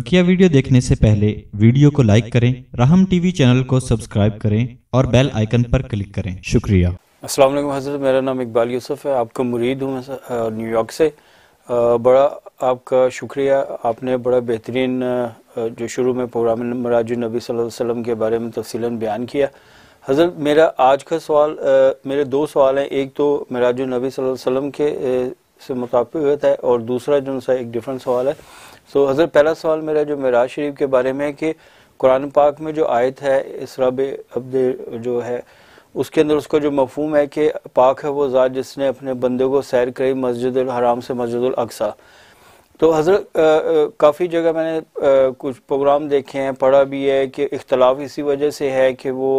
बकिया वीडियो देखने से पहले वीडियो को लाइक करें राहम टीवी चैनल को सब्सक्राइब करें और बेल आइकन पर क्लिक करें शुक्रिया अस्सलाम वालेकुम हजरत मेरा नाम इकबाल यूसुफ है आपका मुरीद हूँ न्यूयॉर्क से बड़ा आपका शुक्रिया आपने बड़ा बेहतरीन जो शुरू में प्रोग्राम मराज नबी वसल्लम के बारे में तफसीला बयान किया हजरत मेरा आज का सवाल मेरे दो सवाल हैं एक तो मराज नबी वसल्लम के से मुताबिक है और दूसरा जो सा एक डिफरेंट सवाल है सो हज़र पहला सवाल मेरा जो मराज शरीफ के बारे में है कि कुरान पाक में जो आयत है इसराब अब्द जो है उसके अंदर उसका जो मफहम है कि पाक है वो ज़ात जिसने अपने बंदे को सैर करी मस्जिद हराम से मस्जिद अक्सा तो हज़रत काफ़ी जगह मैंने आ, कुछ प्रोग्राम देखे हैं पढ़ा भी है कि इख्तलाफ इसी वजह से है कि वो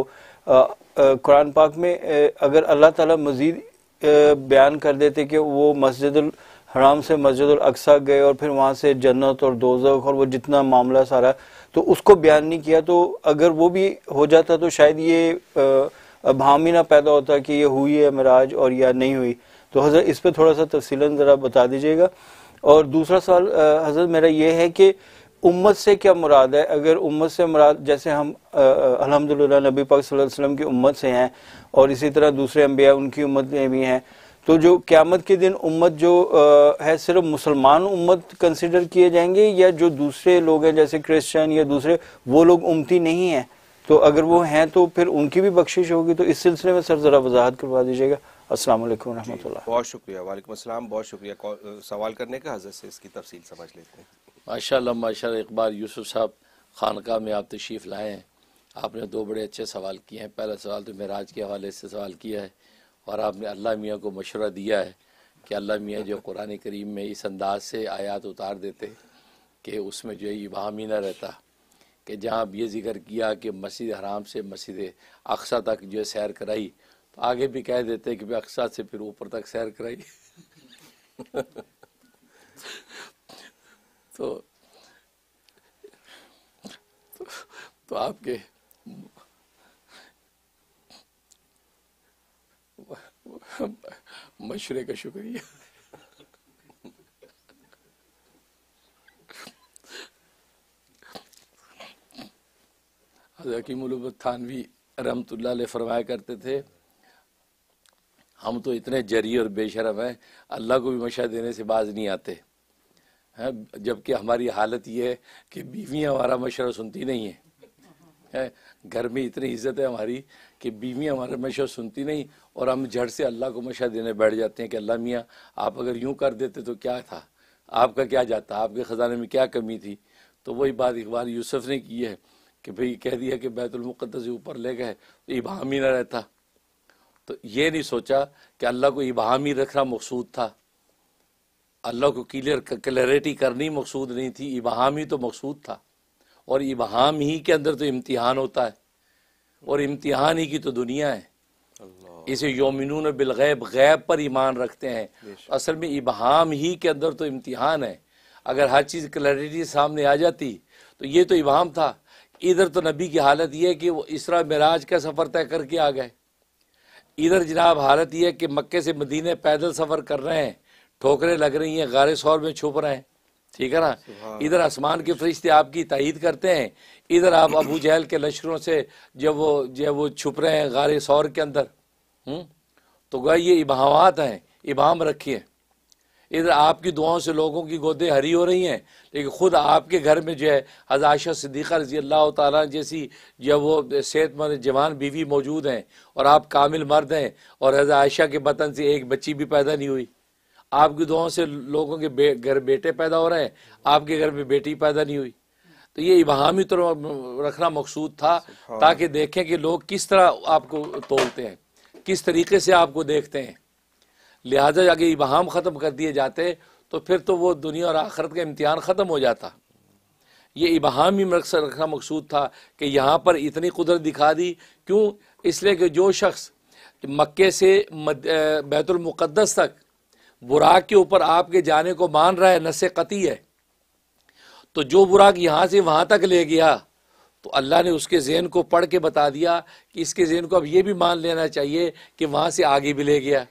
कुरान पाक में अगर अल्लाह ताला मज़ीद बयान कर देते कि वो मस्जिद हराम से मस्जिद अक्सा गए और फिर वहाँ से जन्नत और दोजक और वो जितना मामला सारा तो उसको बयान नहीं किया तो अगर वो भी हो जाता तो शायद ये भाम ही ना पैदा होता कि ये हुई है मराज और या नहीं हुई तो हज़रत इस पर थोड़ा सा तफसीला ज़रा बता दीजिएगा और दूसरा सवाल हज़रत मेरा ये है कि उम्मत से क्या मुराद है अगर उम्मत से मुराद जैसे हम अलहमदिल्ला नबी पाक वसल्लम की उम्मत से हैं और इसी तरह दूसरे अम्बिया उनकी उम्मत में भी हैं तो जो क्यामत के दिन उम्मत जो आ, है सिर्फ मुसलमान उम्मत कंसिडर किए जाएंगे या जो दूसरे लोग हैं जैसे क्रिश्चियन या दूसरे वो लोग उमती नहीं है तो अगर वो हैं तो फिर उनकी भी बख्शिश होगी तो इस सिलसिले में सर ज़रा वजाहत करवा दीजिएगा असल रहमतुल्लाह बहुत शुक्रिया वालेकुम बहुत शुक्रिया सवाल करने का हजरत से इसकी तफसील समझ लेते हैं माशा माशा इकबाल यूसुफ साहब खानका में आप तशीफ लाए हैं आपने दो बड़े अच्छे सवाल किए हैं पहला सवाल तो मेराज के हवाले से सवाल किया है और आपने अल्लाह मियाँ को मशवरा दिया है कि अल्लाह मियाँ जो कुरान करीम में इस अंदाज से आयात उतार देते कि उसमें जो है इबाम ही रहता कि जहाँ अब ये जिक्र किया कि मस्जिद हराम से मस्जिद अक्सा तक जो है सैर कराई तो आगे भी कह देते कि भाई अक्सा से फिर ऊपर तक सैर कराई तो, तो, तो आपके मशरे का शुक्रिया हकीमत थानवी रहमतुल्ला फरमाया करते थे हम तो इतने जरी और बेशरम हैं अल्लाह को भी मशा देने से बाज नहीं आते हैं जबकि हमारी हालत ये है कि बीवियाँ हमारा मशरा सुनती नहीं है है घर में इतनी इज्जत है हमारी कि बीवी हमारे मशा सुनती नहीं और हम झड़ से अल्लाह को मशा देने बैठ जाते हैं कि अल्लाह मियाँ आप अगर यूं कर देते तो क्या था आपका क्या जाता आपके ख़जाने में क्या कमी थी तो वही बात इकबाल यूसुफ ने की है कि भाई कह दिया कि बैतुलमक़दस ऊपर ले गए तो इबाम ही ना रहता तो ये नहीं सोचा कि अल्लाह को इबाम ही रखना मकसूद था अल्लाह को क्लियर क्लैरिटी करनी मकसूद नहीं थी इबाम ही तो मकसूद था और इबहम ही के अंदर तो इम्तिहान होता है और इम्तिहान ही की तो दुनिया है इसे योमिन बिलगैब गैब पर ईमान रखते हैं असल में इबहम ही के अंदर तो इम्तिहान है अगर हर चीज़ क्लैरिटी सामने आ जाती तो ये तो इबहाम था इधर तो नबी की हालत यह है कि वो इसरा मराज का सफ़र तय करके आ गए इधर जनाब हालत यह है कि मक्के से मदीने पैदल सफ़र कर रहे हैं ठोकरें लग रही हैं गारे शौर में छुप रहे हैं ठीक है ना इधर आसमान के फरिश्ते आपकी तहिद करते हैं इधर आप अबू जहल के लश्करों से जब वो जब वो छुप रहे हैं गारे सौर के अंदर हुँ? हम्म? तो गए ये इबाहवात हैं इबाम रखिए इधर आपकी दुआओं से लोगों की गोदें हरी हो रही हैं लेकिन ख़ुद आपके घर में जो है हजाशा सिद्दीक़ा रजी अल्लाह तैसी जैसी जब वो सेहतमंद जवान बीवी मौजूद हैं और आप कामिल मर्द हैं और हजाशा के बतन से एक बच्ची भी पैदा नहीं हुई आपकी दुआओं से लोगों के बे, घर बेटे पैदा हो रहे हैं आपके घर में बेटी पैदा नहीं हुई तो ये इबहमी तो रखना मकसूद था ताकि देखें कि लोग किस तरह आपको तोलते हैं किस तरीके से आपको देखते हैं लिहाजा अगर इबहम ख़त्म कर दिए जाते तो फिर तो वो दुनिया और आखरत का इम्तहान ख़त्म हो जाता ये इबहमी ही रखना मकसूद था कि यहाँ पर इतनी कुदरत दिखा दी क्यों इसलिए कि जो शख्स मक्के से बैतुलमक़दस तक बुराक के ऊपर आपके जाने को मान रहा है नस कती है तो जो बुराक यहाँ से वहाँ तक ले गया तो अल्लाह ने उसके जहन को पढ़ के बता दिया कि इसके जहन को अब ये भी मान लेना चाहिए कि वहाँ से आगे भी ले गया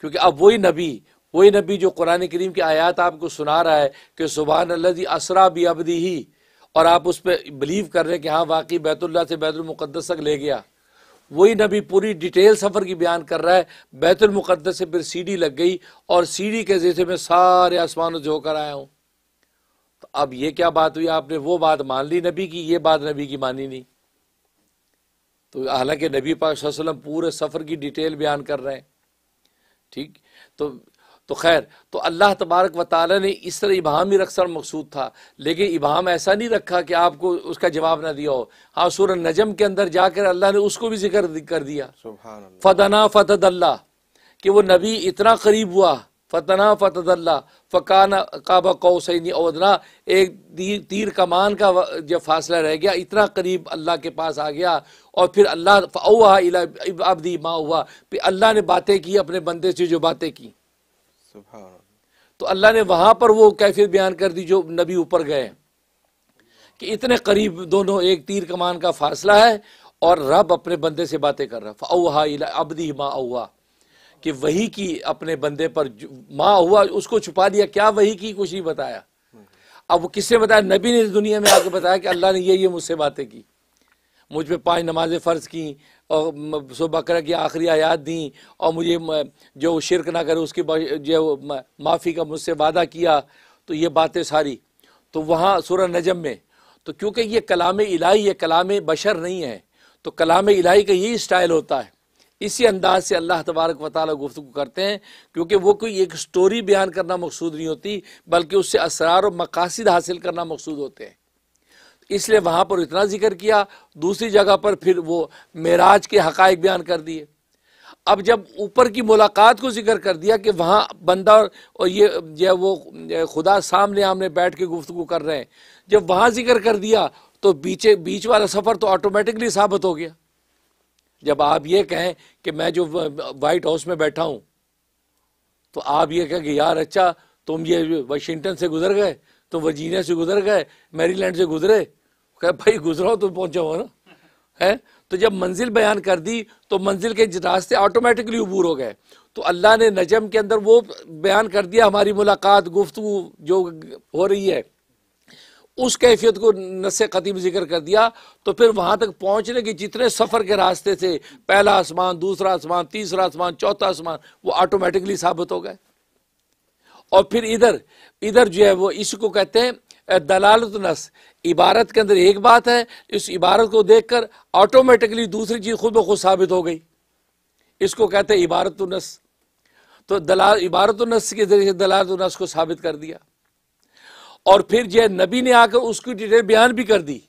क्योंकि अब वही नबी वही नबी जो कुरान करीम की आयात आपको सुना रहा है कि सुबह अल्लाह असरा भी दी ही और आप उस पर बिलीव कर रहे हैं कि हाँ वाकई बैतुल्ला से बैतुलमुक़दस तक ले गया वही नबी पूरी डिटेल सफ़र की बयान कर रहा है मुकद्दस से फिर सीढ़ी लग गई और सीढ़ी के जैसे मैं सारे आसमानों से होकर आया हूं तो अब ये क्या बात हुई आपने वो बात मान ली नबी की ये बात नबी की मानी नहीं तो हालांकि नबी पाक वसल्लम पूरे सफ़र की डिटेल बयान कर रहे हैं ठीक तो तो खैर तो अल्लाह तबारक व ताली ने इस तरह इबाम ही अक्सर मकसूद था लेकिन इबाम ऐसा नहीं रखा कि आपको उसका जवाब ना दिया हो हाँ सूर नजम के अंदर जाकर अल्लाह ने उसको भी जिक्र कर दिया फतना फ़तदल्ला कि वो नबी इतना करीब हुआ फतना फ़तदल्ला फ़काना काबा कौसैनी अवदना एक तीर कमान का जब फासला रह गया इतना करीब अल्लाह के पास आ गया और फिर अल्लाह दी माँ हुआ फिर अल्लाह ने बातें की अपने बंदे से जो बातें की तो अल्लाह ने वहां पर वो कैफियत बयान कर दी जो नबी ऊपर गए कि इतने करीब दोनों एक तीर कमान का फासला है और रब अपने बंदे से बातें कर रहा फ़ाहा अबदी माँ अवा कि वही की अपने बंदे पर माँ हुआ उसको छुपा दिया क्या वही की कुछ नहीं बताया अब वो किसने बताया नबी ने दुनिया में आके बताया कि अल्लाह ने ये ये मुझसे बातें की मुझ पर पाँच नमाजें फ़र्ज़ की और सो बकरा की आखिरी आयात दी और मुझे जो शिरक ना करे उसकी जो माफ़ी का मुझसे वादा किया तो ये बातें सारी तो वहाँ सुर नजम में तो क्योंकि ये कलाम इलाही है कलाम बशर नहीं है तो कलाम इलाही का यही स्टाइल होता है इसी अंदाज से अल्लाह तबारक व ताली गुफ्तु करते हैं क्योंकि वो कोई एक स्टोरी बयान करना मकसूद नहीं होती बल्कि उससे असरार और मकासद हासिल करना मकसूद होते हैं इसलिए वहां पर इतना जिक्र किया दूसरी जगह पर फिर वो मेराज के हक़ बयान कर दिए अब जब ऊपर की मुलाकात को जिक्र कर दिया कि वहाँ बंदा और ये जो वो खुदा सामने आमने बैठ के गुफ्तु कर रहे हैं जब वहाँ जिक्र कर दिया तो बीचे बीच वाला सफ़र तो ऑटोमेटिकली साबित हो गया जब आप ये कहें कि मैं जो वाइट हाउस में बैठा हूँ तो आप ये कहें कि यार अच्छा तुम ये वाशिंगटन से गुजर गए तो वर्जीनिया से गुजर गए मैरीलैंड से गुजरे कहे भाई गुजरा हो तो पहुंचा हो ना है तो जब मंजिल बयान कर दी तो मंजिल के रास्ते ऑटोमेटिकली अबूर हो गए तो अल्लाह ने नजम के अंदर वो बयान कर दिया हमारी मुलाकात गुफ्तु जो हो रही है उस कैफियत को नस कदीम जिक्र कर दिया तो फिर वहाँ तक पहुँचने के जितने सफ़र के रास्ते थे पहला आसमान दूसरा आसमान तीसरा आसमान चौथा आसमान वो ऑटोमेटिकली साबित हो गए और फिर इधर इधर जो है वो इसको कहते हैं दलालत नस इबारत के अंदर एक बात है इस इबारत को देख कर ऑटोमेटिकली दूसरी चीज़ खुद ब खुद साबित हो गई इसको कहते हैं इबारत नस तो दलाल इबारत नस के जरिए दलालत नस को साबित कर दिया और फिर जो है नबी ने आकर उसकी डिटेल बयान भी कर दी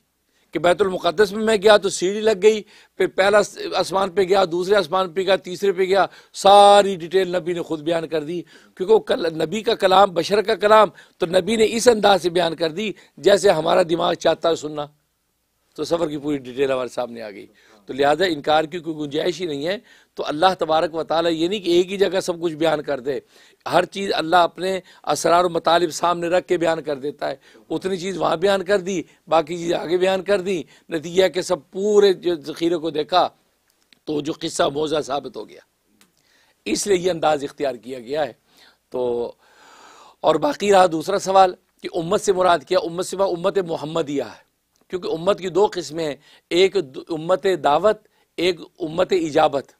कि बैतुलमक़दस में मैं गया तो सीढ़ी लग गई फिर पहला आसमान पे गया दूसरे आसमान पे गया तीसरे पे गया सारी डिटेल नबी ने खुद बयान कर दी क्योंकि वो कल नबी का कलाम बशर का कलाम तो नबी ने इस अंदाज से बयान कर दी जैसे हमारा दिमाग चाहता है सुनना तो सफ़र की पूरी डिटेल हमारे सामने आ गई तो लिहाजा इनकार की कोई गुंजाइश ही नहीं है तो अल्लाह तबारक व ये नहीं कि एक ही जगह सब कुछ बयान कर दे हर चीज़ अल्लाह अपने असरार मतालब सामने रख के बयान कर देता है उतनी चीज़ वहाँ बयान कर दी बाकी चीज़ आगे बयान कर दी नतीजा के सब पूरे जो जखीरे को देखा तो जो किस्सा मोज़ा साबित हो गया इसलिए यह अंदाज़ इख्तियार किया गया है तो और बाकी रहा दूसरा सवाल कि उम्मत से मुराद किया उम्मत से वह उम्मत यह है क्योंकि उम्मत की दो किस्में हैं एक उम्मत दावत एक उम्मत इजाबत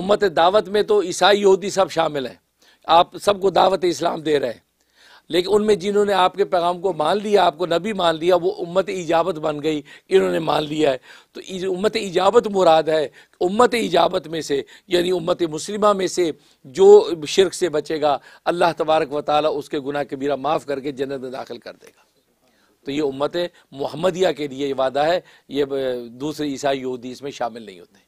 उम्मत दावत में तो ईसाई यहूदी सब शामिल है आप सबको दावत इस्लाम दे रहे हैं लेकिन उनमें जिन्होंने आपके पैगाम को मान लिया आपको नबी मान लिया वो उम्मत इजाबत बन गई इन्होंने मान लिया है तो उम्मत इजाबत मुराद है उम्मत इजाबत में से यानी उम्मत मुस्लिमा में से जो शिरक से बचेगा अल्लाह तबारक व ताली उसके गुनाह कबीरा माफ़ करके जन्नत में दाखिल कर देगा तो ये उम्मत मोहम्मदिया के लिए वादा है ये दूसरे ईसाई यहूदी इसमें शामिल नहीं होते